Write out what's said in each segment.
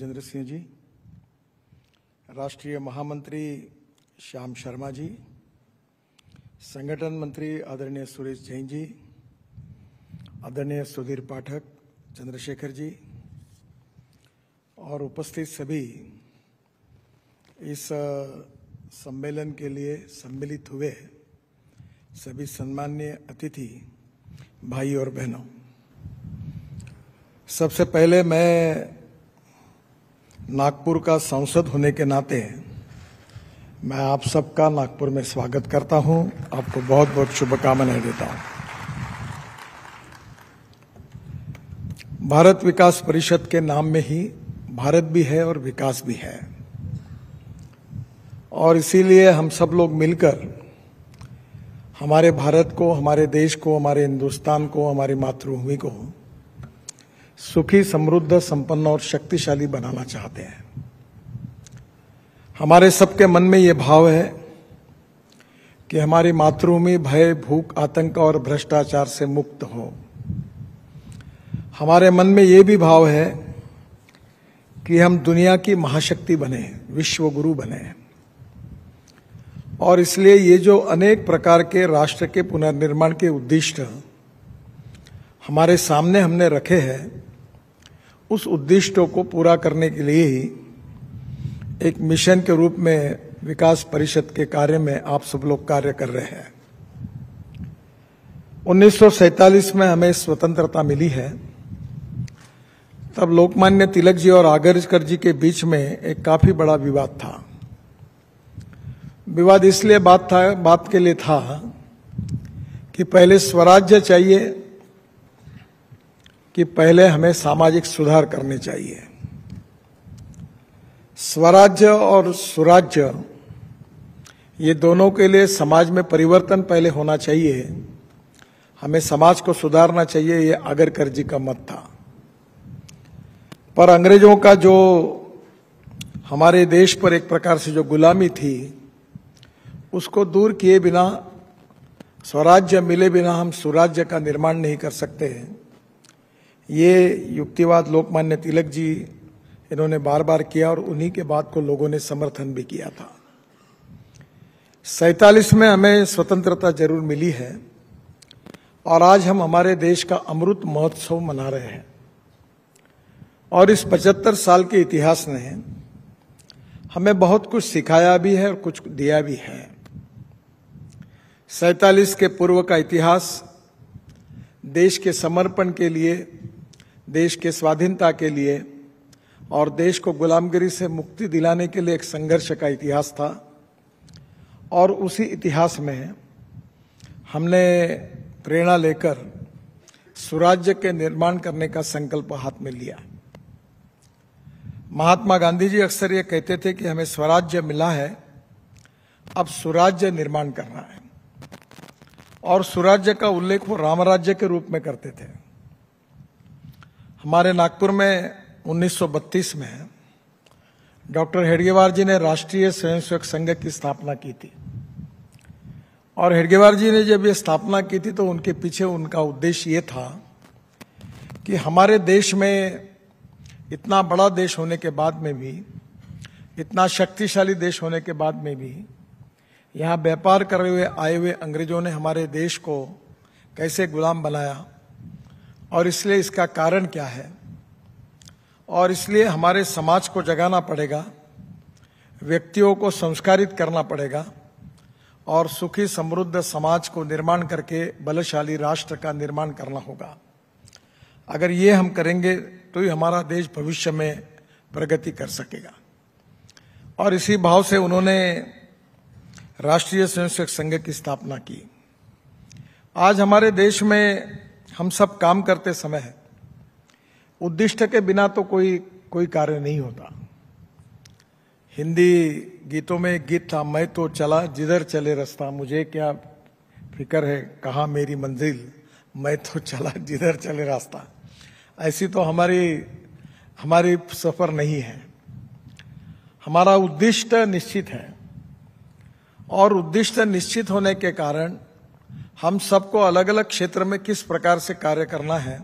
जेंद्र सिंह जी राष्ट्रीय महामंत्री श्याम शर्मा जी संगठन मंत्री आदरणीय सुरेश जैन जी आदरणीय सुधीर पाठक चंद्रशेखर जी और उपस्थित सभी इस सम्मेलन के लिए सम्मिलित हुए सभी सम्मान्य अतिथि भाई और बहनों सबसे पहले मैं नागपुर का सांसद होने के नाते मैं आप सबका नागपुर में स्वागत करता हूं आपको बहुत बहुत शुभकामनाएं देता हूं भारत विकास परिषद के नाम में ही भारत भी है और विकास भी है और इसीलिए हम सब लोग मिलकर हमारे भारत को हमारे देश को हमारे हिंदुस्तान को हमारी मातृभूमि को सुखी समृद्ध संपन्न और शक्तिशाली बनाना चाहते हैं हमारे सबके मन में यह भाव है कि हमारी मातृभूमि भय भूख आतंक और भ्रष्टाचार से मुक्त हो हमारे मन में यह भी भाव है कि हम दुनिया की महाशक्ति बने विश्व गुरु बने और इसलिए ये जो अनेक प्रकार के राष्ट्र के पुनर्निर्माण के उद्दिष्ट हमारे सामने हमने रखे हैं उस उद्दिष्टों को पूरा करने के लिए ही एक मिशन के रूप में विकास परिषद के कार्य में आप सब लोग कार्य कर रहे हैं उन्नीस में हमें स्वतंत्रता मिली है तब लोकमान्य तिलक जी और आगरकर जी के बीच में एक काफी बड़ा विवाद था विवाद इसलिए बात था बात के लिए था कि पहले स्वराज्य चाहिए कि पहले हमें सामाजिक सुधार करने चाहिए स्वराज्य और सुराज्य ये दोनों के लिए समाज में परिवर्तन पहले होना चाहिए हमें समाज को सुधारना चाहिए ये कर जी का मत था पर अंग्रेजों का जो हमारे देश पर एक प्रकार से जो गुलामी थी उसको दूर किए बिना स्वराज्य मिले बिना हम सुराज्य का निर्माण नहीं कर सकते हैं ये युक्तिवाद लोकमान्य तिलक जी इन्होंने बार बार किया और उन्हीं के बाद को लोगों ने समर्थन भी किया था सैतालीस में हमें स्वतंत्रता जरूर मिली है और आज हम हमारे देश का अमृत महोत्सव मना रहे हैं और इस पचहत्तर साल के इतिहास ने हमें बहुत कुछ सिखाया भी है और कुछ दिया भी है सैतालीस के पूर्व का इतिहास देश के समर्पण के लिए देश के स्वाधीनता के लिए और देश को गुलामगिरी से मुक्ति दिलाने के लिए एक संघर्ष का इतिहास था और उसी इतिहास में हमने प्रेरणा लेकर स्वराज्य के निर्माण करने का संकल्प हाथ में लिया महात्मा गांधी जी अक्सर ये कहते थे कि हमें स्वराज्य मिला है अब स्वराज्य निर्माण करना है और स्वराज्य का उल्लेख वो रामराज्य के रूप में करते थे हमारे नागपुर में 1932 में डॉक्टर हेडगेवार जी ने राष्ट्रीय स्वयंसेवक संघ की स्थापना की थी और हेडगेवार जी ने जब ये स्थापना की थी तो उनके पीछे उनका उद्देश्य ये था कि हमारे देश में इतना बड़ा देश होने के बाद में भी इतना शक्तिशाली देश होने के बाद में भी यहाँ व्यापार करे हुए आए हुए अंग्रेजों ने हमारे देश को कैसे गुलाम बनाया और इसलिए इसका कारण क्या है और इसलिए हमारे समाज को जगाना पड़ेगा व्यक्तियों को संस्कारित करना पड़ेगा और सुखी समृद्ध समाज को निर्माण करके बलशाली राष्ट्र का निर्माण करना होगा अगर ये हम करेंगे तो ही हमारा देश भविष्य में प्रगति कर सकेगा और इसी भाव से उन्होंने राष्ट्रीय स्वयंसेवक संघ की स्थापना की आज हमारे देश में हम सब काम करते समय उद्दिष्ट के बिना तो कोई कोई कार्य नहीं होता हिंदी गीतों में गीत था मैं तो चला जिधर चले रास्ता मुझे क्या फिक्र है कहा मेरी मंजिल मैं तो चला जिधर चले रास्ता ऐसी तो हमारी हमारी सफर नहीं है हमारा उद्दिष्ट निश्चित है और उद्दिष्ट निश्चित होने के कारण हम सबको अलग अलग क्षेत्र में किस प्रकार से कार्य करना है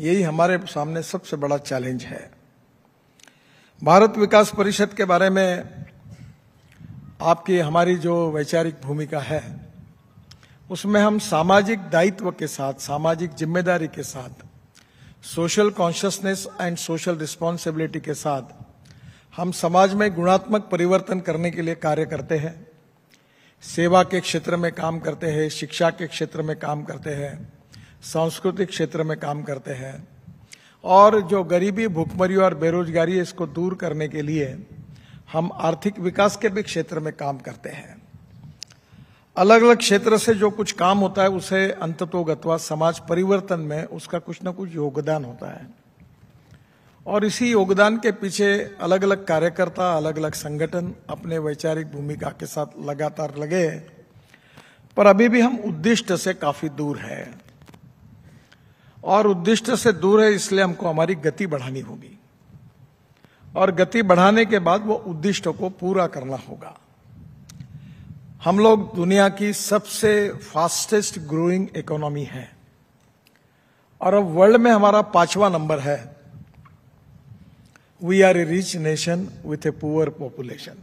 यही हमारे सामने सबसे बड़ा चैलेंज है भारत विकास परिषद के बारे में आपकी हमारी जो वैचारिक भूमिका है उसमें हम सामाजिक दायित्व के साथ सामाजिक जिम्मेदारी के साथ social consciousness and social responsibility के साथ हम समाज में गुणात्मक परिवर्तन करने के लिए कार्य करते हैं सेवा के क्षेत्र में काम करते हैं शिक्षा के क्षेत्र में काम करते हैं सांस्कृतिक क्षेत्र में काम करते हैं और जो गरीबी भुखमरी और बेरोजगारी है इसको दूर करने के लिए हम आर्थिक विकास के भी क्षेत्र में काम करते हैं अलग अलग क्षेत्र से जो कुछ काम होता है उसे अंततोगत्वा समाज परिवर्तन में उसका कुछ ना कुछ योगदान होता है और इसी योगदान के पीछे अलग अलग कार्यकर्ता अलग अलग संगठन अपने वैचारिक भूमिका के साथ लगातार लगे पर अभी भी हम उद्दिष्ट से काफी दूर है और उद्दिष्ट से दूर है इसलिए हमको हमारी गति बढ़ानी होगी और गति बढ़ाने के बाद वो उद्दिष्ट को पूरा करना होगा हम लोग दुनिया की सबसे फास्टेस्ट ग्रोइंग इकोनॉमी है और अब वर्ल्ड में हमारा पांचवा नंबर है we are a rich nation with a poor population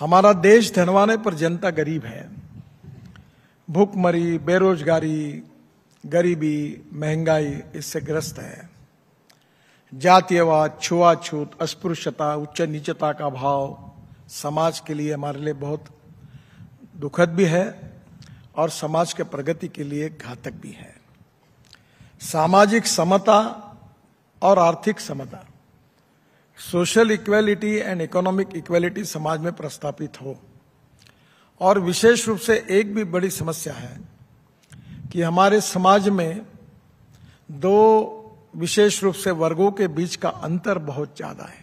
हमारा देश धनवान है पर जनता गरीब है भूखमरी बेरोजगारी गरीबी महंगाई इससे ग्रस्त है जातीयवाद छुआछूत अस्पृश्यता उच्च नीचता का भाव समाज के लिए हमारे लिए बहुत दुखद भी है और समाज के प्रगति के लिए घातक भी है सामाजिक समता और आर्थिक समता social equality and economic equality समाज में प्रस्तापित हो और विशेष रूप से एक भी बड़ी समस्या है कि हमारे समाज में दो विशेष रूप से वर्गों के बीच का अंतर बहुत ज्यादा है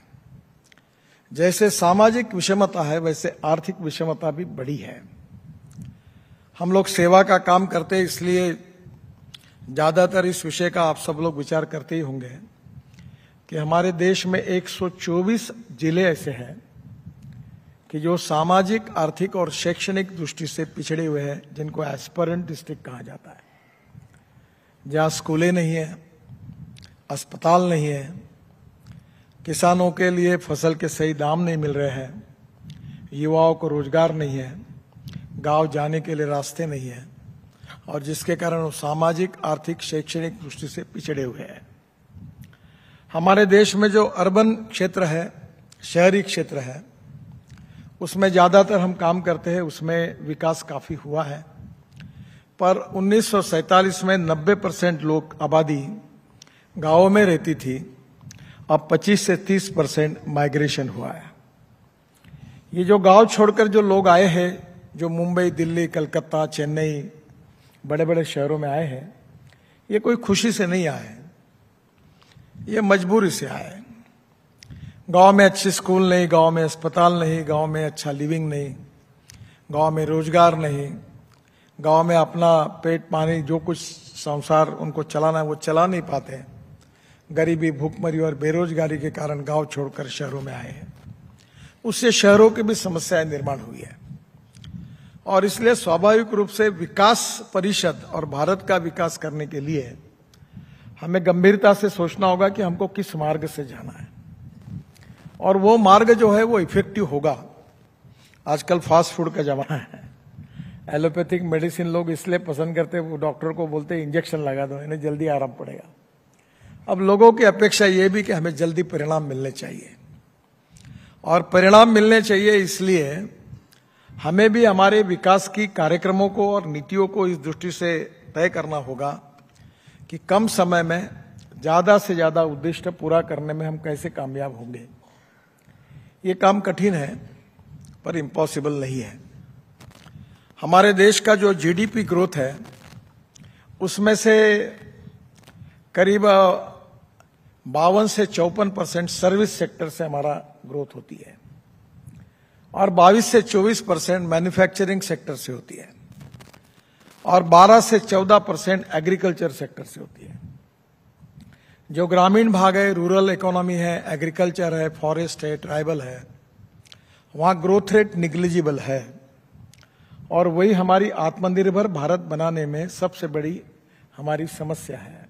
जैसे सामाजिक विषमता है वैसे आर्थिक विषमता भी बड़ी है हम लोग सेवा का काम करते हैं इसलिए ज्यादातर इस विषय का आप सब लोग विचार करते ही होंगे कि हमारे देश में 124 जिले ऐसे हैं कि जो सामाजिक आर्थिक और शैक्षणिक दृष्टि से पिछड़े हुए हैं जिनको एस्परेंट डिस्ट्रिक्ट कहा जाता है जहाँ स्कूलें नहीं हैं अस्पताल नहीं है किसानों के लिए फसल के सही दाम नहीं मिल रहे हैं युवाओं को रोजगार नहीं है गांव जाने के लिए रास्ते नहीं हैं और जिसके कारण वो सामाजिक आर्थिक शैक्षणिक दृष्टि से पिछड़े हुए हैं हमारे देश में जो अर्बन क्षेत्र है शहरी क्षेत्र है उसमें ज़्यादातर हम काम करते हैं उसमें विकास काफ़ी हुआ है पर उन्नीस में 90 परसेंट लोग आबादी गांवों में रहती थी अब 25 से 30 परसेंट माइग्रेशन हुआ है ये जो गांव छोड़कर जो लोग आए हैं जो मुंबई दिल्ली कलकत्ता चेन्नई बड़े बड़े शहरों में आए हैं ये कोई खुशी से नहीं आए हैं ये मजबूरी से आए गांव में अच्छे स्कूल नहीं गांव में अस्पताल नहीं गांव में अच्छा लिविंग नहीं गांव में रोजगार नहीं गांव में अपना पेट पानी जो कुछ संसार उनको चलाना है वो चला नहीं पाते गरीबी भूखमरी और बेरोजगारी के कारण गांव छोड़कर शहरों में आए हैं उससे शहरों की भी समस्याएं निर्माण हुई है और इसलिए स्वाभाविक रूप से विकास परिषद और भारत का विकास करने के लिए हमें गंभीरता से सोचना होगा कि हमको किस मार्ग से जाना है और वो मार्ग जो है वो इफेक्टिव होगा आजकल फास्ट फूड का जमाना है एलोपैथिक मेडिसिन लोग इसलिए पसंद करते वो डॉक्टर को बोलते इंजेक्शन लगा दो इन्हें जल्दी आराम पड़ेगा अब लोगों की अपेक्षा ये भी कि हमें जल्दी परिणाम मिलने चाहिए और परिणाम मिलने चाहिए इसलिए हमें भी हमारे विकास की कार्यक्रमों को और नीतियों को इस दृष्टि से तय करना होगा कि कम समय में ज़्यादा से ज़्यादा उद्दिष्ट पूरा करने में हम कैसे कामयाब होंगे ये काम कठिन है पर इम्पॉसिबल नहीं है हमारे देश का जो जीडीपी ग्रोथ है उसमें से करीब बावन से चौपन परसेंट सर्विस सेक्टर से हमारा ग्रोथ होती है और बाईस से चौबीस परसेंट मैन्युफैक्चरिंग सेक्टर से होती है और 12 से 14 परसेंट एग्रीकल्चर सेक्टर से होती है जो ग्रामीण भाग है रूरल इकोनॉमी है एग्रीकल्चर है फॉरेस्ट है ट्राइबल है वहाँ ग्रोथ रेट निग्लिजिबल है और वही हमारी आत्मनिर्भर भारत बनाने में सबसे बड़ी हमारी समस्या है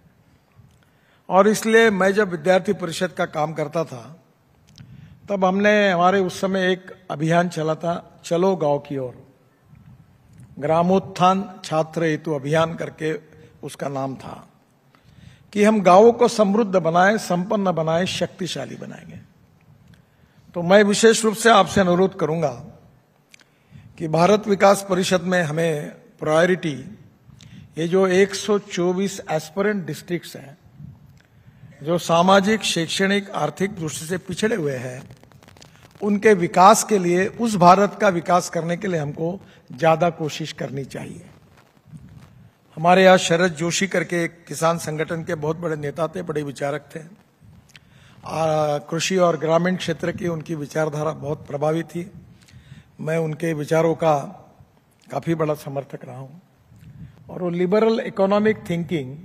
और इसलिए मैं जब विद्यार्थी परिषद का काम करता था तब हमने हमारे उस समय एक अभियान चला था चलो गांव की ओर ग्रामोत्थान छात्र हेतु अभियान करके उसका नाम था कि हम गांवों को समृद्ध बनाए संपन्न बनाए शक्तिशाली बनाएंगे तो मैं विशेष रूप से आपसे अनुरोध करूंगा कि भारत विकास परिषद में हमें प्रायोरिटी ये जो 124 एस्परेंट डिस्ट्रिक्ट्स हैं जो सामाजिक शैक्षणिक आर्थिक दृष्टि से पिछड़े हुए हैं उनके विकास के लिए उस भारत का विकास करने के लिए हमको ज़्यादा कोशिश करनी चाहिए हमारे यहाँ शरद जोशी करके एक किसान संगठन के बहुत बड़े नेता थे बड़े विचारक थे कृषि और ग्रामीण क्षेत्र की उनकी विचारधारा बहुत प्रभावी थी मैं उनके विचारों का काफ़ी बड़ा समर्थक रहा हूँ और वो liberal economic thinking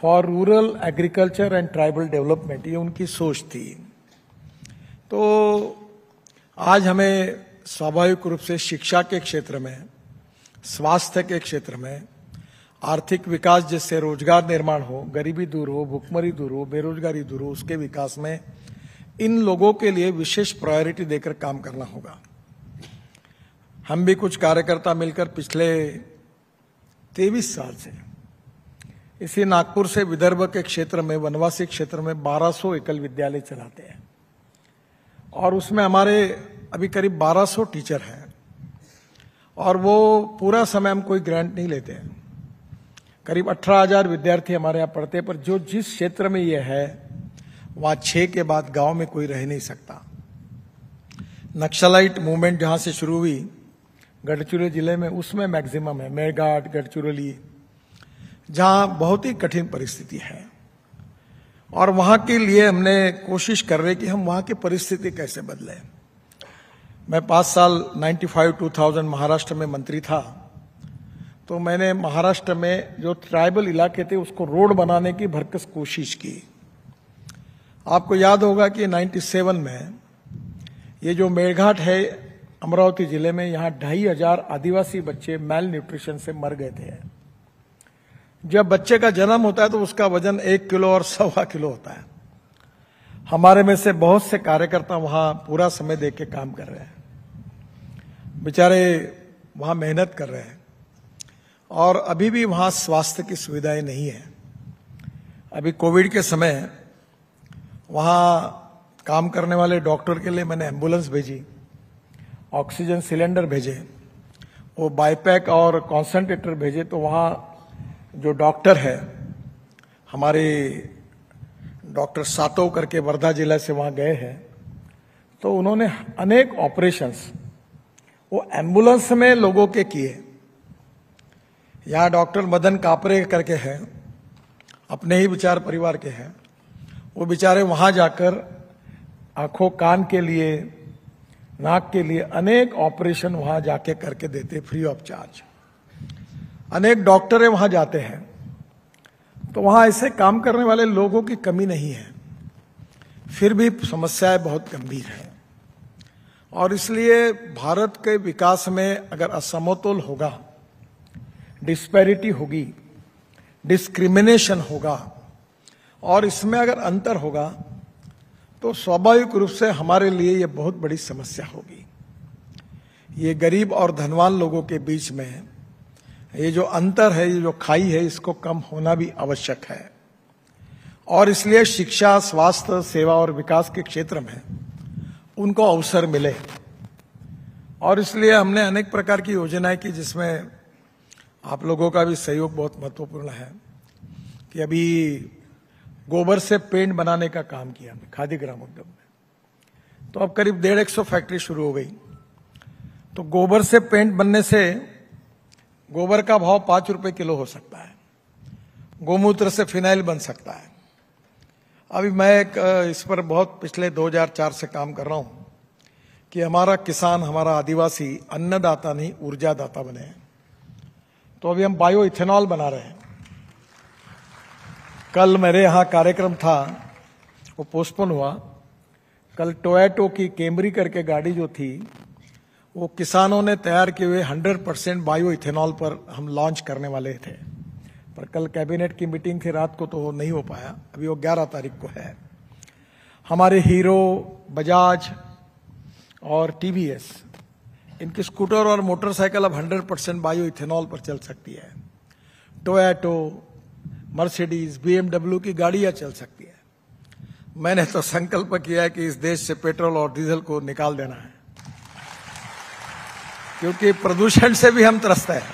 for rural agriculture and tribal development ये उनकी सोच थी तो आज हमें स्वाभाविक रूप से शिक्षा के क्षेत्र में स्वास्थ्य के क्षेत्र में आर्थिक विकास जिससे रोजगार निर्माण हो गरीबी दूर हो भुखमरी दूर हो बेरोजगारी दूर हो उसके विकास में इन लोगों के लिए विशेष प्रायोरिटी देकर काम करना होगा हम भी कुछ कार्यकर्ता मिलकर पिछले तेईस साल से इसी नागपुर से विदर्भ के क्षेत्र में वनवासी क्षेत्र में 1200 एकल विद्यालय चलाते हैं और उसमें हमारे अभी करीब 1200 टीचर हैं और वो पूरा समय हम कोई ग्रांट नहीं लेते हैं करीब 18000 विद्यार्थी हमारे यहाँ पढ़ते हैं पर जो जिस क्षेत्र में ये है वहाँ छः के बाद गांव में कोई रह नहीं सकता नक्सलाइट मूवमेंट जहाँ से शुरू हुई गढ़चिरौली जिले में उसमें मैक्सिमम है मेरघाट गढ़चिरौली जहाँ बहुत ही कठिन परिस्थिति है और वहां के लिए हमने कोशिश कर रहे कि हम वहां की परिस्थिति कैसे बदले मैं पांच साल 95 2000 महाराष्ट्र में मंत्री था तो मैंने महाराष्ट्र में जो ट्राइबल इलाके थे उसको रोड बनाने की भरकस कोशिश की आपको याद होगा कि 97 में ये जो मेड़घाट है अमरावती जिले में यहाँ ढाई हजार आदिवासी बच्चे मेल न्यूट्रिशन से मर गए थे जब बच्चे का जन्म होता है तो उसका वजन एक किलो और सवा किलो होता है हमारे में से बहुत से कार्यकर्ता वहां पूरा समय दे के काम कर रहे हैं बेचारे वहां मेहनत कर रहे हैं और अभी भी वहां स्वास्थ्य की सुविधाएं नहीं है अभी कोविड के समय वहां काम करने वाले डॉक्टर के लिए मैंने एम्बुलेंस भेजी ऑक्सीजन सिलेंडर भेजे वो बाईपैक और कॉन्सेंट्रेटर भेजे तो वहां जो डॉक्टर है हमारे डॉक्टर सातो करके वर्धा जिला से वहाँ गए हैं तो उन्होंने अनेक ऑपरेशंस वो एम्बुलेंस में लोगों के किए यहाँ डॉक्टर मदन कापरे करके हैं अपने ही विचार परिवार के हैं वो बेचारे वहाँ जाकर आंखों कान के लिए नाक के लिए अनेक ऑपरेशन वहाँ जाके करके देते फ्री ऑफ चार्ज अनेक डॉक्टर वहां जाते हैं तो वहां ऐसे काम करने वाले लोगों की कमी नहीं है फिर भी समस्याएं बहुत गंभीर हैं और इसलिए भारत के विकास में अगर असमतोल होगा डिस्पैरिटी होगी डिस्क्रिमिनेशन होगा और इसमें अगर अंतर होगा तो स्वाभाविक रूप से हमारे लिए ये बहुत बड़ी समस्या होगी ये गरीब और धनवान लोगों के बीच में ये जो अंतर है ये जो खाई है इसको कम होना भी आवश्यक है और इसलिए शिक्षा स्वास्थ्य सेवा और विकास के क्षेत्र में उनको अवसर मिले और इसलिए हमने अनेक प्रकार की योजनाएं की जिसमें आप लोगों का भी सहयोग बहुत महत्वपूर्ण है कि अभी गोबर से पेंट बनाने का काम किया हमने खादी ग्राम उद्योग में तो अब करीब डेढ़ एक सौ फैक्ट्री शुरू हो गई तो गोबर से पेंट बनने से गोबर का भाव पांच रुपए किलो हो सकता है गोमूत्र से फिनाइल बन सकता है अभी मैं एक इस पर बहुत पिछले 2004 से काम कर रहा हूं कि हमारा किसान हमारा आदिवासी अन्नदाता नहीं ऊर्जादाता बने तो अभी हम बायो इथेनॉल बना रहे हैं कल मेरे यहां कार्यक्रम था वो पोस्टपोन हुआ कल टोयटो की केमरी करके गाड़ी जो थी वो किसानों ने तैयार किए हुए 100 परसेंट बायो इथेनॉल पर हम लॉन्च करने वाले थे पर कल कैबिनेट की मीटिंग थी रात को तो वो नहीं हो पाया अभी वो 11 तारीख को है हमारे हीरो बजाज और टीवीएस इनकी स्कूटर और मोटरसाइकिल अब 100 परसेंट बायो इथेनॉल पर चल सकती है टोयाटो मर्सिडीज बीएमडब्ल्यू की गाड़ियां चल सकती है मैंने तो संकल्प किया है कि इस देश से पेट्रोल और डीजल को निकाल देना है क्योंकि प्रदूषण से भी हम त्रस्त हैं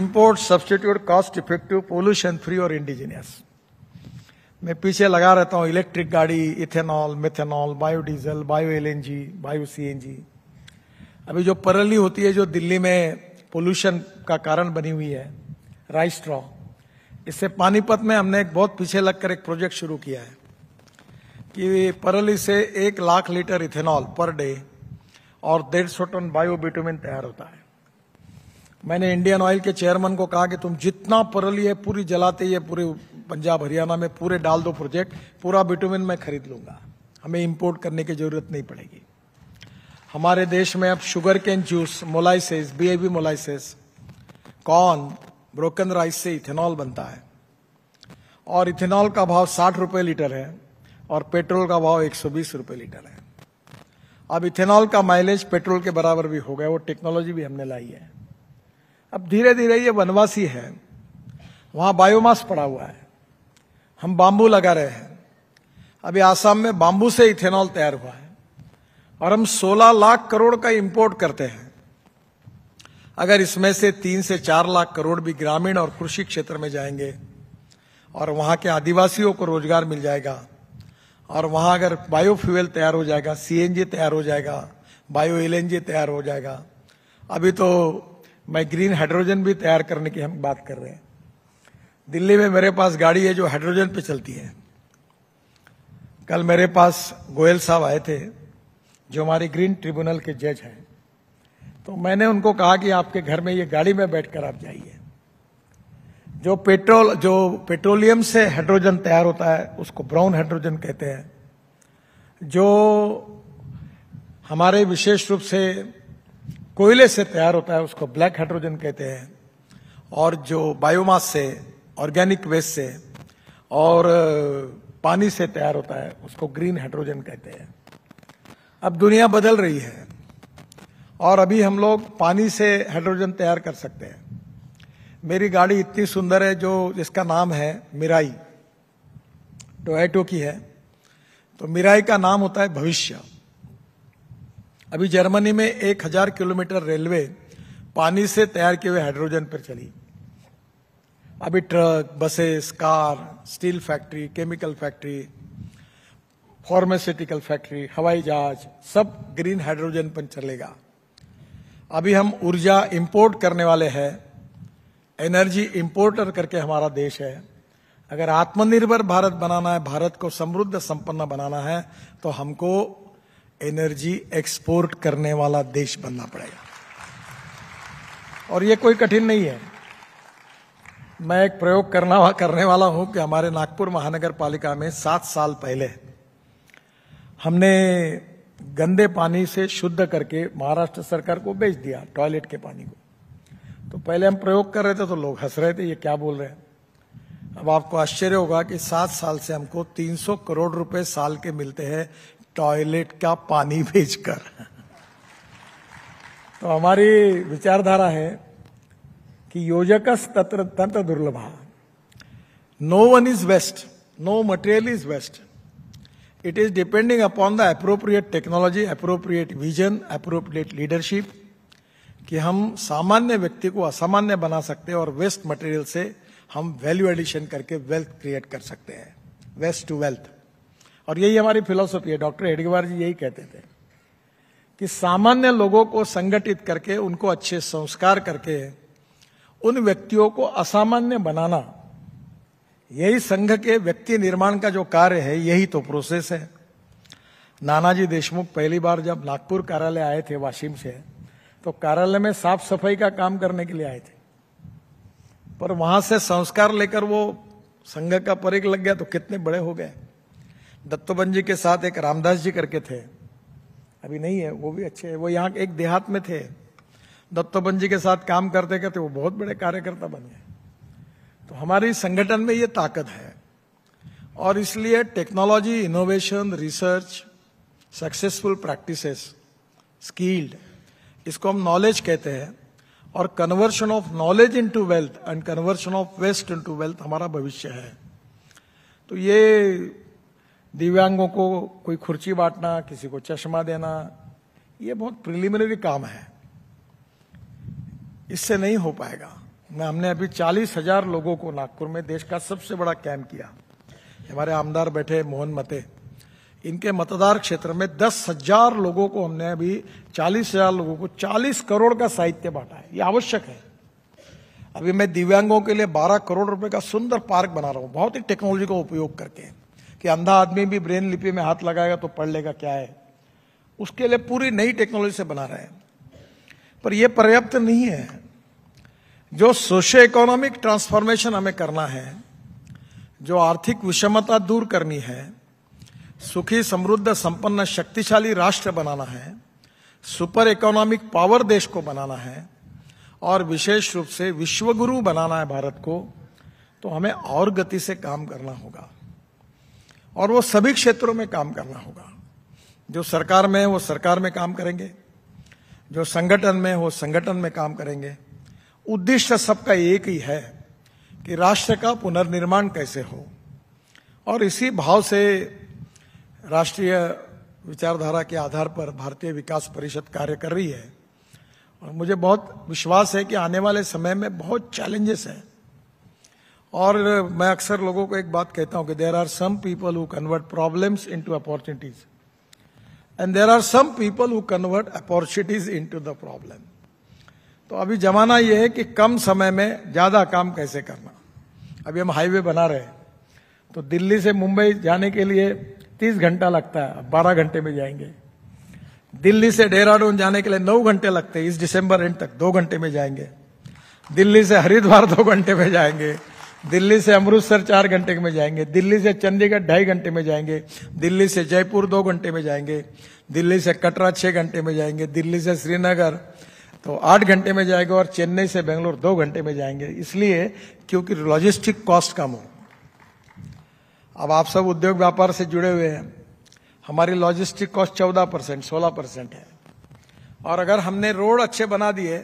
import substitute cost effective pollution free और इंडिजीनियस मैं पीछे लगा रहता हूं इलेक्ट्रिक गाड़ी ethanol methanol biodiesel bio LNG bio CNG अभी जो परली होती है जो दिल्ली में पोल्यूशन का कारण बनी हुई है राइस स्ट्रॉ इससे पानीपत में हमने एक बहुत पीछे लगकर एक प्रोजेक्ट शुरू किया है कि परली से एक lakh litre ethanol per day और डेढ़ सौ टन बायो बिटोमिन तैयार होता है मैंने इंडियन ऑयल के चेयरमैन को कहा कि तुम जितना परली है पूरी जलाते ये पूरे पंजाब हरियाणा में पूरे डाल दो प्रोजेक्ट पूरा बिटोमिन मैं खरीद लूंगा हमें इंपोर्ट करने की जरूरत नहीं पड़ेगी हमारे देश में अब शुगर केन जूस मोलाइसेस बीएबी मोलाइसिस कॉर्न ब्रोकन राइस से इथेनॉल बनता है और इथेनॉल का भाव साठ रुपये लीटर है और पेट्रोल का भाव एक सौ बीस रुपये लीटर है अब इथेनॉल का माइलेज पेट्रोल के बराबर भी हो गया वो टेक्नोलॉजी भी हमने लाई है अब धीरे धीरे ये वनवासी है वहां बायोमास पड़ा हुआ है हम बाम्बू लगा रहे हैं अभी आसाम में बाम्बू से इथेनॉल तैयार हुआ है और हम 16 लाख करोड़ का इंपोर्ट करते हैं अगर इसमें से तीन से चार लाख करोड़ भी ग्रामीण और कृषि क्षेत्र में जाएंगे और वहां के आदिवासियों को रोजगार मिल जाएगा और वहां अगर बायोफ्यूल तैयार हो जाएगा सीएनजी तैयार हो जाएगा बायो एलएनजी तैयार हो जाएगा अभी तो मैं ग्रीन हाइड्रोजन भी तैयार करने की हम बात कर रहे हैं दिल्ली में मेरे पास गाड़ी है जो हाइड्रोजन पे चलती है कल मेरे पास गोयल साहब आए थे जो हमारे ग्रीन ट्रिब्यूनल के जज हैं तो मैंने उनको कहा कि आपके घर में ये गाड़ी में बैठकर आप जाइए जो पेट्रोल जो पेट्रोलियम से हाइड्रोजन तैयार होता है उसको ब्राउन हाइड्रोजन कहते हैं जो हमारे विशेष रूप से कोयले से तैयार होता है उसको ब्लैक हाइड्रोजन कहते हैं और जो बायोमास से ऑर्गेनिक वेस्ट से और पानी से तैयार होता है उसको ग्रीन हाइड्रोजन कहते हैं अब दुनिया बदल रही है और अभी हम लोग पानी से हाइड्रोजन तैयार कर सकते हैं मेरी गाड़ी इतनी सुंदर है जो जिसका नाम है मिराई टोयटो की है तो मिराई का नाम होता है भविष्य अभी जर्मनी में एक हजार किलोमीटर रेलवे पानी से तैयार किए हुए हाइड्रोजन पर चली अभी truck buses car steel factory chemical factory pharmaceutical factory हवाई जहाज सब ग्रीन हाइड्रोजन पर चलेगा अभी हम ऊर्जा इंपोर्ट करने वाले हैं एनर्जी इंपोर्टर करके हमारा देश है अगर आत्मनिर्भर भारत बनाना है भारत को समृद्ध संपन्न बनाना है तो हमको एनर्जी एक्सपोर्ट करने वाला देश बनना पड़ेगा और ये कोई कठिन नहीं है मैं एक प्रयोग करना करने वाला हूं कि हमारे नागपुर महानगर पालिका में सात साल पहले हमने गंदे पानी से शुद्ध करके महाराष्ट्र सरकार को बेच दिया टॉयलेट के पानी को तो पहले हम प्रयोग कर रहे थे तो लोग हंस रहे थे ये क्या बोल रहे हैं अब आपको आश्चर्य होगा कि सात साल से हमको 300 करोड़ रुपए साल के मिलते हैं टॉयलेट का पानी बेचकर तो हमारी विचारधारा है कि योजक तत्र तंत्र दुर्लभा no one is waste no material is waste it is depending upon the appropriate technology appropriate vision appropriate leadership कि हम सामान्य व्यक्ति को असामान्य बना सकते हैं और वेस्ट मटेरियल से हम वैल्यू एडिशन करके वेल्थ क्रिएट कर सकते हैं वेस्ट टू वेल्थ और यही हमारी फिलोसॉफी है डॉक्टर हेडगेवार जी यही कहते थे कि सामान्य लोगों को संगठित करके उनको अच्छे संस्कार करके उन व्यक्तियों को असामान्य बनाना यही संघ के व्यक्ति निर्माण का जो कार्य है यही तो प्रोसेस है नानाजी देशमुख पहली बार जब नागपुर कार्यालय आए थे वाशिम से तो कार्यालय में साफ सफाई का काम करने के लिए आए थे पर वहां से संस्कार लेकर वो संघ का परिक लग गया तो कितने बड़े हो गए दत्तोबन जी के साथ एक रामदास जी करके थे अभी नहीं है वो भी अच्छे है वो यहाँ एक देहात में थे दत्तोबन जी के साथ काम करते करते वो बहुत बड़े कार्यकर्ता बन गए तो हमारी संगठन में ये ताकत है और इसलिए technology innovation research successful practices skilled इसको हम नॉलेज कहते हैं और conversion of knowledge into wealth and conversion of waste into wealth हमारा भविष्य है तो ये दिव्यांगों को कोई खुर्ची बांटना किसी को चश्मा देना ये बहुत प्रिलिमिनरी काम है इससे नहीं हो पाएगा ना हमने अभी चालीस हजार लोगों को नागपुर में देश का सबसे बड़ा कैंप किया हमारे आमदार बैठे मोहन मते इनके मतदार क्षेत्र में दस हजार लोगों को हमने अभी चालीस हजार लोगों को चालीस करोड़ का साहित्य बांटा है ये आवश्यक है अभी मैं दिव्यांगों के लिए बारह करोड़ रुपए का सुंदर पार्क बना रहा हूं बहुत ही टेक्नोलॉजी का उपयोग करके कि अंधा आदमी भी ब्रेन लिपि में हाथ लगाएगा तो पढ़ लेगा क्या है उसके लिए पूरी नई टेक्नोलॉजी से बना रहे हैं पर यह पर्याप्त नहीं है जो सोशो इकोनॉमिक ट्रांसफॉर्मेशन हमें करना है जो आर्थिक विषमता दूर करनी है सुखी समृद्ध संपन्न शक्तिशाली राष्ट्र बनाना है सुपर इकोनॉमिक पावर देश को बनाना है और विशेष रूप से विश्वगुरु बनाना है भारत को तो हमें और गति से काम करना होगा और वो सभी क्षेत्रों में काम करना होगा जो सरकार में है वो सरकार में काम करेंगे जो संगठन में हो संगठन में काम करेंगे उद्देश्य सबका एक ही है कि राष्ट्र का पुनर्निर्माण कैसे हो और इसी भाव से राष्ट्रीय विचारधारा के आधार पर भारतीय विकास परिषद कार्य कर रही है और मुझे बहुत विश्वास है कि आने वाले समय में बहुत चैलेंजेस हैं और मैं अक्सर लोगों को एक बात कहता हूं कि there are some people who convert problems into opportunities and there are some people who convert opportunities into the problem तो अभी जमाना यह है कि कम समय में ज्यादा काम कैसे करना अभी हम हाईवे बना रहे हैं तो दिल्ली से मुंबई जाने के लिए तीस घंटा लगता है बारह घंटे में जाएंगे दिल्ली से डेहराडून जाने के लिए नौ घंटे लगते हैं इस दिसंबर एंड तक दो घंटे में जाएंगे दिल्ली से हरिद्वार दो घंटे में जाएंगे दिल्ली से अमृतसर चार घंटे में जाएंगे दिल्ली से चंडीगढ़ ढाई घंटे में जाएंगे दिल्ली से जयपुर दो घंटे में जाएंगे दिल्ली से कटरा छह घंटे में जाएंगे दिल्ली से श्रीनगर तो आठ घंटे में जाएगा और चेन्नई से बेंगलोर दो घंटे में जाएंगे इसलिए क्योंकि लॉजिस्टिक कॉस्ट कम हो अब आप सब उद्योग व्यापार से जुड़े हुए हैं हमारी लॉजिस्टिक कॉस्ट चौदह परसेंट सोलह परसेंट है और अगर हमने रोड अच्छे बना दिए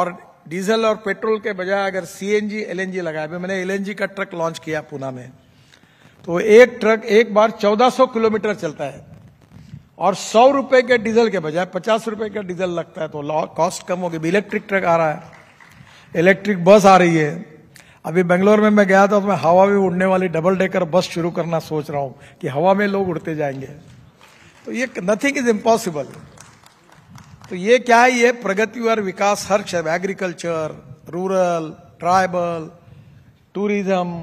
और डीजल और पेट्रोल के बजाय अगर सी जी लगाया लगाए मैंने एल एन जी का ट्रक लॉन्च किया पुना में तो एक ट्रक एक बार चौदह सौ किलोमीटर चलता है और सौ रुपए के डीजल के बजाय पचास रुपए का डीजल लगता है तो कॉस्ट कम होगी इलेक्ट्रिक ट्रक आ रहा है इलेक्ट्रिक बस आ रही है अभी बेंगलोर में मैं गया था तो मैं हवा में उड़ने वाली डबल डेकर बस शुरू करना सोच रहा हूं कि हवा में लोग उड़ते जाएंगे तो ये नथिंग इज इम्पॉसिबल तो ये क्या है ये प्रगति और विकास हर क्षेत्र एग्रीकल्चर रूरल ट्राइबल टूरिज्म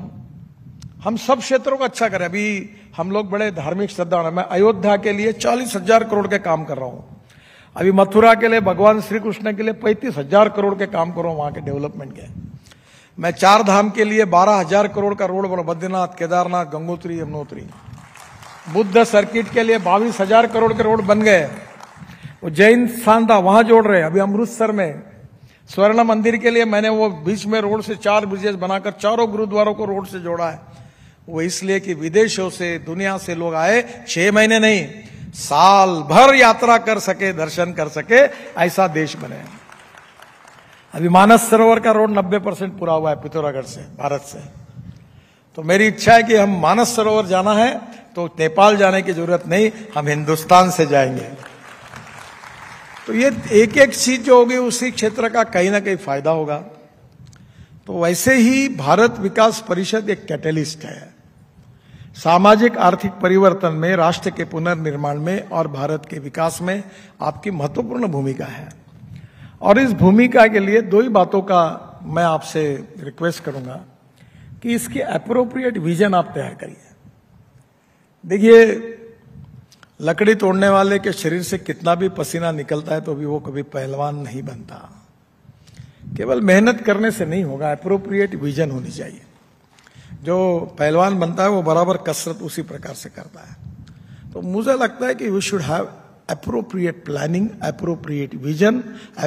हम सब क्षेत्रों को अच्छा करें अभी हम लोग बड़े धार्मिक श्रद्धा मैं अयोध्या के लिए चालीस हजार करोड़ के काम कर रहा हूं अभी मथुरा के लिए भगवान श्री कृष्ण के लिए पैंतीस हजार करोड़ के काम कर रहा हूं वहां के डेवलपमेंट के मैं चार धाम के लिए बारह हजार करोड़ का रोड बना बद्रीनाथ केदारनाथ गंगोत्री यमुनोत्री बुद्ध सर्किट के लिए बाईस हजार करोड़ के रोड बन गए वो जैन स्थान था वहां जोड़ रहे अभी अमृतसर में स्वर्ण मंदिर के लिए मैंने वो बीच में रोड से चार ब्रिजेस बनाकर चारों गुरुद्वारों को रोड से जोड़ा है वो इसलिए कि विदेशों से दुनिया से लोग आए छह महीने नहीं साल भर यात्रा कर सके दर्शन कर सके ऐसा देश बने अभी मानस सरोवर का रोड 90 परसेंट पूरा हुआ है पिथौरागढ़ से भारत से तो मेरी इच्छा है कि हम मानस सरोवर जाना है तो नेपाल जाने की जरूरत नहीं हम हिंदुस्तान से जाएंगे तो ये एक एक चीज जो होगी उसी क्षेत्र का कहीं ना कहीं फायदा होगा तो वैसे ही भारत विकास परिषद एक कैटलिस्ट है सामाजिक आर्थिक परिवर्तन में राष्ट्र के पुनर्निर्माण में और भारत के विकास में आपकी महत्वपूर्ण भूमिका है और इस भूमिका के लिए दो ही बातों का मैं आपसे रिक्वेस्ट करूंगा कि इसकी अप्रोप्रिएट विजन आप तैयार करिए देखिए लकड़ी तोड़ने वाले के शरीर से कितना भी पसीना निकलता है तो भी वो कभी पहलवान नहीं बनता केवल मेहनत करने से नहीं होगा अप्रोप्रिएट विजन होनी चाहिए जो पहलवान बनता है वो बराबर कसरत उसी प्रकार से करता है तो मुझे लगता है कि we should have appropriate planning, appropriate vision,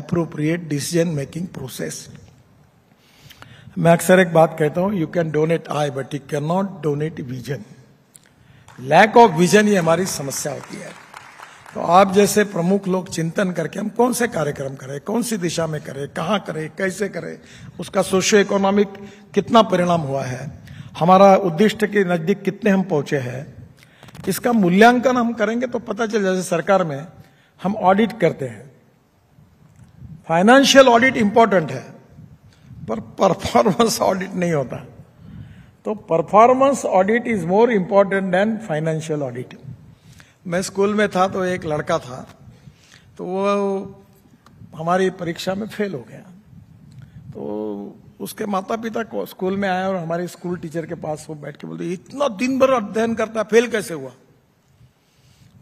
appropriate decision making process. मैं अक्सर एक बात कहता हूं you can donate eye but you can not donate vision lack of vision ये हमारी समस्या होती है तो आप जैसे प्रमुख लोग चिंतन करके हम कौन से कार्यक्रम करें कौन सी दिशा में करें कहाँ करें कैसे करें उसका सोशो इकोनॉमिक कितना परिणाम हुआ है हमारा उद्दिष्ट के नजदीक कितने हम पहुंचे हैं इसका मूल्यांकन हम करेंगे तो पता चल जाए सरकार में हम ऑडिट करते हैं फाइनेंशियल ऑडिट इंपॉर्टेंट है पर परफॉर्मेंस ऑडिट नहीं होता तो performance audit is more important than financial audit मैं स्कूल में था तो एक लड़का था तो वो हमारी परीक्षा में फेल हो गया तो उसके माता पिता को स्कूल में आया और हमारे स्कूल टीचर के पास वो बैठ के बोलते इतना दिन भर अध्ययन करता फेल कैसे हुआ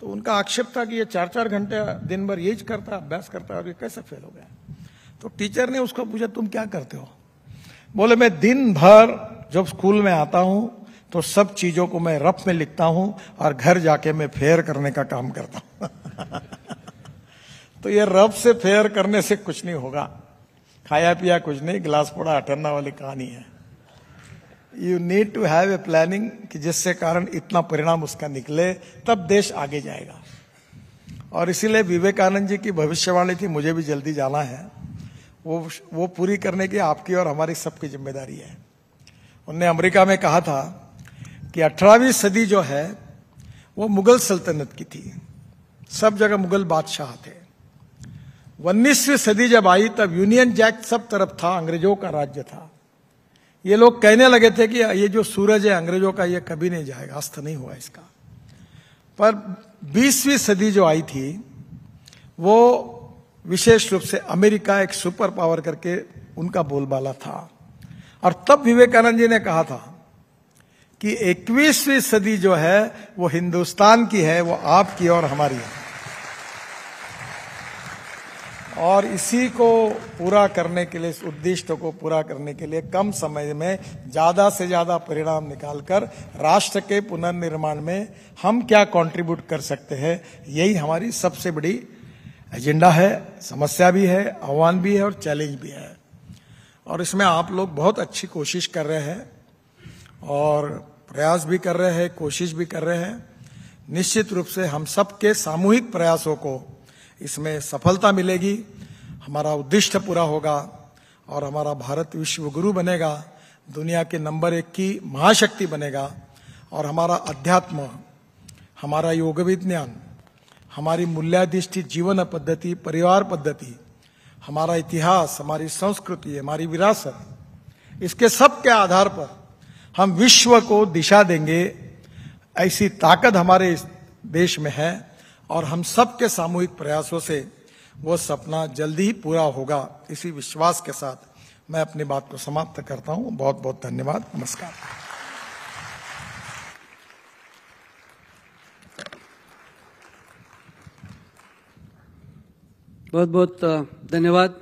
तो उनका आक्षेप था कि ये चार चार घंटे दिन भर यही करता अभ्यास करता और ये कैसे फेल हो गया तो टीचर ने उसको पूछा तुम क्या करते हो बोले मैं दिन भर जब स्कूल में आता हूं तो सब चीजों को मैं रफ में लिखता हूं और घर जाके मैं फेयर करने का काम करता हूं तो ये रफ से फेयर करने से कुछ नहीं होगा खाया पिया कुछ नहीं गिलास पड़ा अठन्ना वाली कहानी है you need to have a planning कि जिससे कारण इतना परिणाम उसका निकले तब देश आगे जाएगा और इसीलिए विवेकानंद जी की भविष्यवाणी थी मुझे भी जल्दी जाना है वो वो पूरी करने की आपकी और हमारी सबकी जिम्मेदारी है उनने अमेरिका में कहा था कि 18वीं सदी जो है वो मुगल सल्तनत की थी सब जगह मुगल बादशाह थे उन्नीसवीं सदी जब आई तब यूनियन जैक सब तरफ था अंग्रेजों का राज्य था ये लोग कहने लगे थे कि ये जो सूरज है अंग्रेजों का ये कभी नहीं जाएगा अस्त नहीं हुआ इसका पर बीसवीं सदी जो आई थी वो विशेष रूप से अमेरिका एक सुपर पावर करके उनका बोलबाला था और तब विवेकानंद जी ने कहा था कि 21वीं सदी जो है वो हिंदुस्तान की है वो आपकी और हमारी है और इसी को पूरा करने के लिए इस उद्दिष्ट को पूरा करने के लिए कम समय में ज्यादा से ज्यादा परिणाम निकालकर राष्ट्र के पुनर्निर्माण में हम क्या कंट्रीब्यूट कर सकते हैं यही हमारी सबसे बड़ी एजेंडा है समस्या भी है आह्वान भी है और चैलेंज भी है और इसमें आप लोग बहुत अच्छी कोशिश कर रहे हैं और प्रयास भी कर रहे हैं कोशिश भी कर रहे हैं निश्चित रूप से हम सबके सामूहिक प्रयासों को इसमें सफलता मिलेगी हमारा उद्दिष्ट पूरा होगा और हमारा भारत विश्व गुरु बनेगा दुनिया के नंबर एक की महाशक्ति बनेगा और हमारा अध्यात्म हमारा योग विज्ञान हमारी मूल्याधिष्ठित जीवन पद्धति परिवार पद्धति हमारा इतिहास हमारी संस्कृति हमारी विरासत इसके सब के आधार पर हम विश्व को दिशा देंगे ऐसी ताकत हमारे देश में है और हम सब के सामूहिक प्रयासों से वो सपना जल्दी ही पूरा होगा इसी विश्वास के साथ मैं अपनी बात को समाप्त करता हूं बहुत बहुत धन्यवाद नमस्कार बहुत बहुत धन्यवाद